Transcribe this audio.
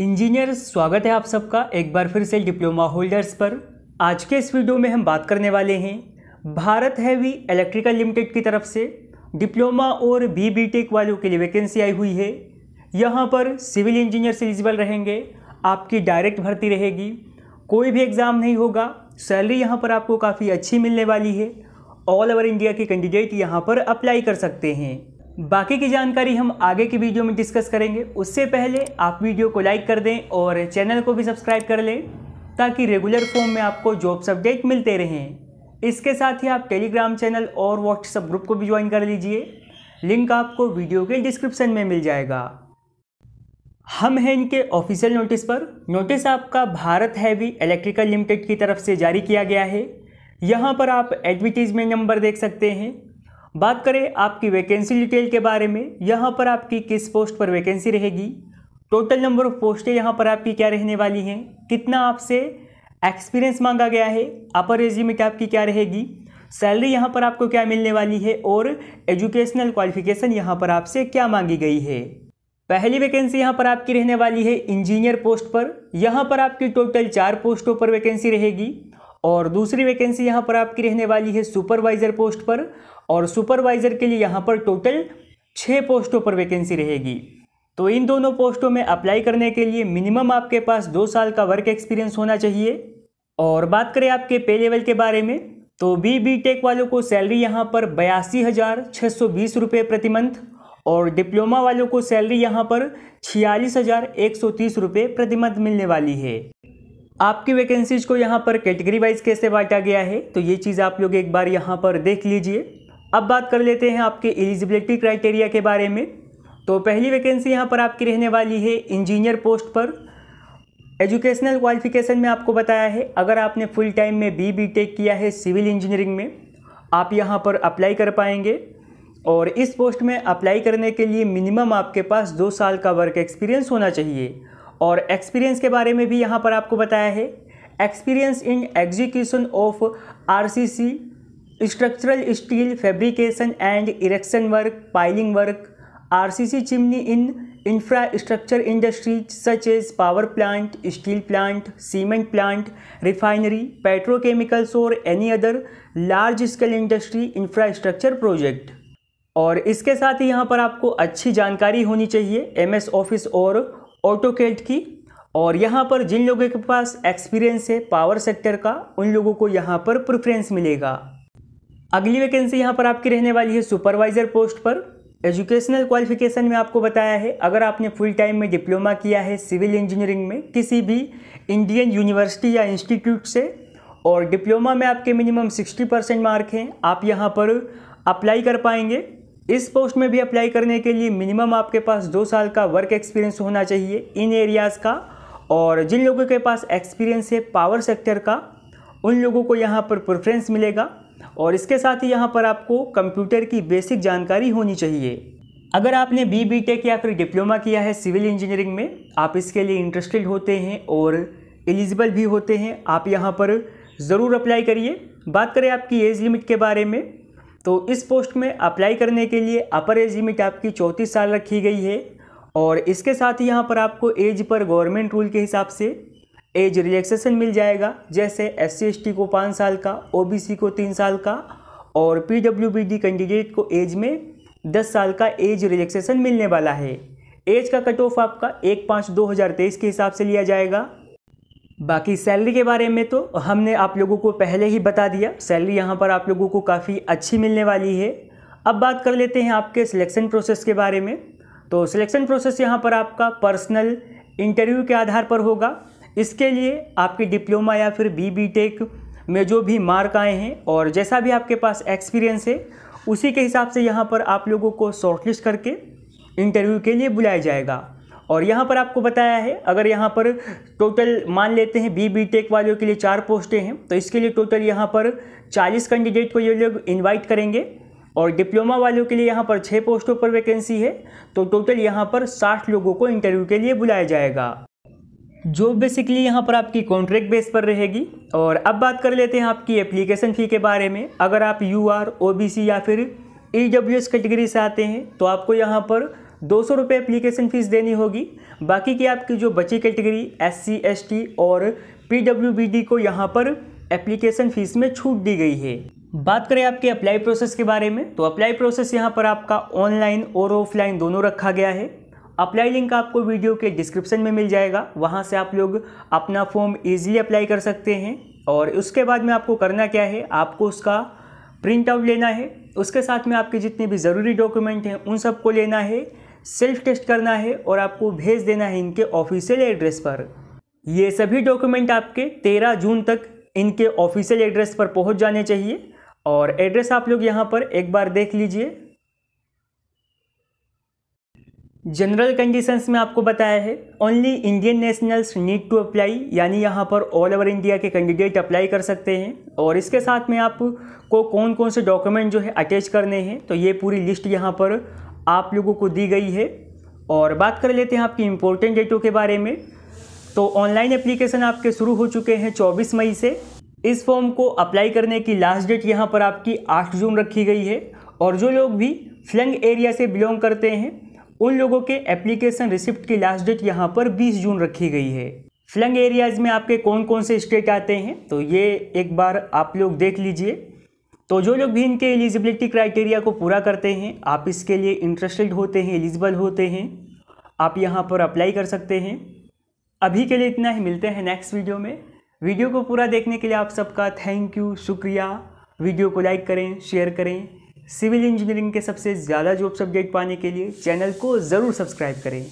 engineer स्वागत है आप सबका एक बार फिर से डिप्लोमा होल्डर्स पर आज के इस वीडियो में हम बात करने वाले हैं भारत हैवी इलेक्ट्रिकल लिमिटेड की तरफ से डिप्लोमा और बी बी टेक वालों के लिए वैकेंसी आई हुई है यहाँ पर सिविल इंजीनियर्स एलिजिबल रहेंगे आपकी डायरेक्ट भर्ती रहेगी कोई भी एग्ज़ाम नहीं होगा सैलरी यहाँ पर आपको काफ़ी अच्छी मिलने वाली है ऑल ओवर इंडिया के कैंडिडेट यहाँ पर अप्लाई कर सकते हैं बाकी की जानकारी हम आगे की वीडियो में डिस्कस करेंगे उससे पहले आप वीडियो को लाइक कर दें और चैनल को भी सब्सक्राइब कर लें ताकि रेगुलर फॉर्म में आपको जॉब्स अपडेट मिलते रहें इसके साथ ही आप टेलीग्राम चैनल और व्हाट्सएप ग्रुप को भी ज्वाइन कर लीजिए लिंक आपको वीडियो के डिस्क्रिप्शन में मिल जाएगा हम हैं इनके ऑफिशियल नोटिस पर नोटिस आपका भारत हैवी इलेक्ट्रिकल लिमिटेड की तरफ से जारी किया गया है यहाँ पर आप एडवर्टीजमेंट नंबर देख सकते हैं बात करें आपकी वैकेंसी डिटेल के बारे में यहाँ पर आपकी किस पोस्ट पर वैकेंसी रहेगी टोटल नंबर ऑफ पोस्टें यहाँ पर आपकी क्या रहने वाली हैं कितना आपसे एक्सपीरियंस मांगा गया है अपर रेज्यूमे आपकी क्या रहेगी सैलरी यहाँ पर आपको क्या मिलने वाली है और एजुकेशनल क्वालिफिकेशन यहाँ पर आपसे क्या मांगी गई है पहली वैकेंसी यहाँ पर आपकी रहने वाली है इंजीनियर पोस्ट पर यहाँ पर आपकी टोटल चार पोस्टों पर वैकेंसी रहेगी और दूसरी वैकेंसी यहाँ पर आपकी रहने वाली है सुपरवाइज़र पोस्ट पर और सुपरवाइज़र के लिए यहाँ पर टोटल छः पोस्टों पर वैकेंसी रहेगी तो इन दोनों पोस्टों में अप्लाई करने के लिए मिनिमम आपके पास दो साल का वर्क एक्सपीरियंस होना चाहिए और बात करें आपके पे लेवल के बारे में तो बी बी टेक वालों को सैलरी यहाँ पर बयासी हज़ार छः सौ बीस रुपये प्रति मंथ और डिप्लोमा वालों को सैलरी यहाँ पर छियालीस हज़ार एक सौ तीस रुपये प्रति मंथ मिलने वाली है आपकी वैकेंसीज को यहाँ पर कैटेगरी वाइज कैसे बांटा गया है तो ये चीज़ आप लोग एक बार यहाँ पर देख लीजिए अब बात कर लेते हैं आपके एलिजिबिलिटी क्राइटेरिया के बारे में तो पहली वैकेंसी यहाँ पर आपकी रहने वाली है इंजीनियर पोस्ट पर एजुकेशनल क्वालिफिकेशन में आपको बताया है अगर आपने फुल टाइम में बी बी टेक किया है सिविल इंजीनियरिंग में आप यहाँ पर अप्लाई कर पाएंगे और इस पोस्ट में अप्लाई करने के लिए मिनिमम आपके पास दो साल का वर्क एक्सपीरियंस होना चाहिए और एक्सपीरियंस के बारे में भी यहाँ पर आपको बताया है experience in execution of R structural steel fabrication and erection work piling work R C C chimney in infrastructure industries such as power plant steel plant cement plant refinery petrochemicals और any other large scale industry infrastructure project और इसके साथ ही यहाँ पर आपको अच्छी जानकारी होनी चाहिए एम एस ऑफिस और ऑटोकेट की और यहाँ पर जिन लोगों के पास एक्सपीरियंस है पावर सेक्टर का उन लोगों को यहाँ पर प्रेफरेंस मिलेगा अगली वैकेंसी यहाँ पर आपकी रहने वाली है सुपरवाइजर पोस्ट पर एजुकेशनल क्वालिफिकेशन में आपको बताया है अगर आपने फुल टाइम में डिप्लोमा किया है सिविल इंजीनियरिंग में किसी भी इंडियन यूनिवर्सिटी या इंस्टीट्यूट से और डिप्लोमा में आपके मिनिमम 60 परसेंट मार्क हैं आप यहाँ पर अप्लाई कर पाएंगे इस पोस्ट में भी अप्लाई करने के लिए मिनिमम आपके पास दो साल का वर्क एक्सपीरियंस होना चाहिए इन एरियाज़ का और जिन लोगों के पास एक्सपीरियंस है पावर सेक्टर का उन लोगों को यहाँ पर प्रेफरेंस मिलेगा और इसके साथ ही यहाँ पर आपको कंप्यूटर की बेसिक जानकारी होनी चाहिए अगर आपने बी बी टेक या फिर डिप्लोमा किया है सिविल इंजीनियरिंग में आप इसके लिए इंटरेस्टेड होते हैं और एलिजिबल भी होते हैं आप यहाँ पर ज़रूर अप्लाई करिए बात करें आपकी एज लिमिट के बारे में तो इस पोस्ट में अप्लाई करने के लिए अपर एज लिमिट आपकी चौंतीस साल रखी गई है और इसके साथ ही यहाँ पर आपको एज पर गवर्नमेंट रूल के हिसाब से एज रिलैक्सेशन मिल जाएगा जैसे एस सी को पाँच साल का ओबीसी को तीन साल का और पीडब्ल्यूबीडी कैंडिडेट को एज में दस साल का एज रिलैक्सेशन मिलने वाला है एज का कट ऑफ आपका एक पाँच दो हज़ार तेईस के हिसाब से लिया जाएगा बाकी सैलरी के बारे में तो हमने आप लोगों को पहले ही बता दिया सैलरी यहाँ पर आप लोगों को काफ़ी अच्छी मिलने वाली है अब बात कर लेते हैं आपके सिलेक्शन प्रोसेस के बारे में तो सिलेक्शन प्रोसेस यहाँ पर आपका पर्सनल इंटरव्यू के आधार पर होगा इसके लिए आपके डिप्लोमा या फिर बी बी टेक में जो भी मार्क आए हैं और जैसा भी आपके पास एक्सपीरियंस है उसी के हिसाब से यहाँ पर आप लोगों को शॉर्टलिस्ट करके इंटरव्यू के लिए बुलाया जाएगा और यहाँ पर आपको बताया है अगर यहाँ पर टोटल मान लेते हैं बी बी टेक वालों के लिए चार पोस्टें हैं तो इसके लिए टोटल यहाँ पर चालीस कैंडिडेट को ये लोग इन्वाइट करेंगे और डिप्लोमा वालों के लिए यहाँ पर छः पोस्टों पर वैकेंसी है तो टोटल यहाँ पर साठ लोगों को इंटरव्यू के लिए बुलाया जाएगा जो बेसिकली यहाँ पर आपकी कॉन्ट्रैक्ट बेस पर रहेगी और अब बात कर लेते हैं आपकी एप्लीकेशन फ़ी के बारे में अगर आप U R O B C या फिर ई डब्ल्यू एस कैटेगरी से आते हैं तो आपको यहाँ पर दो सौ रुपये एप्लीकेशन फ़ीस देनी होगी बाकी की आपकी जो बची category S C S T और पी डब्ल्यू बी डी को यहाँ पर एप्लीकेशन फ़ीस में छूट दी गई है बात करें आपके अप्लाई प्रोसेस के बारे में तो अप्लाई प्रोसेस यहाँ पर आपका ऑनलाइन और ऑफलाइन दोनों रखा गया है अप्लाई लिंक आपको वीडियो के डिस्क्रिप्शन में मिल जाएगा वहाँ से आप लोग अपना फॉर्म ईजिली अप्लाई कर सकते हैं और उसके बाद में आपको करना क्या है आपको उसका प्रिंट आउट लेना है उसके साथ में आपके जितने भी ज़रूरी डॉक्यूमेंट हैं उन सबको लेना है सेल्फ टेस्ट करना है और आपको भेज देना है इनके ऑफिशियल एड्रेस पर ये सभी डॉक्यूमेंट आपके तेरह जून तक इनके ऑफिशियल एड्रेस पर पहुंच जाने चाहिए और एड्रेस आप लोग यहाँ पर एक बार देख लीजिए जनरल कंडीशंस में आपको बताया है only Indian nationals need to apply यानी यहाँ पर ऑल ओवर इंडिया के कैंडिडेट अप्लाई कर सकते हैं और इसके साथ में आपको कौन कौन से डॉक्यूमेंट जो है अटैच करने हैं तो ये पूरी लिस्ट यहाँ पर आप लोगों को दी गई है और बात कर लेते हैं आपकी इम्पोर्टेंट डेटों के बारे में तो ऑनलाइन एप्लीकेशन आपके शुरू हो चुके हैं चौबीस मई से इस फॉर्म को अप्लाई करने की लास्ट डेट यहाँ पर आपकी आठ जून रखी गई है और जो लोग भी फ्लंग एरिया से बिलोंग करते हैं उन लोगों के एप्लीकेशन रिसिप्ट की लास्ट डेट यहाँ पर 20 जून रखी गई है फ्लंग एरियाज़ में आपके कौन कौन से स्टेट आते हैं तो ये एक बार आप लोग देख लीजिए तो जो लोग भी इनके एलिजिबिलिटी क्राइटेरिया को पूरा करते हैं आप इसके लिए इंटरेस्टेड होते हैं एलिजिबल होते हैं आप यहाँ पर अप्लाई कर सकते हैं अभी के लिए इतना ही मिलते हैं नेक्स्ट वीडियो में वीडियो को पूरा देखने के लिए आप सबका थैंक यू शुक्रिया वीडियो को लाइक करें शेयर करें सिविल इंजीनियरिंग के सबसे ज़्यादा जॉब सब्जेक्ट पाने के लिए चैनल को ज़रूर सब्सक्राइब करें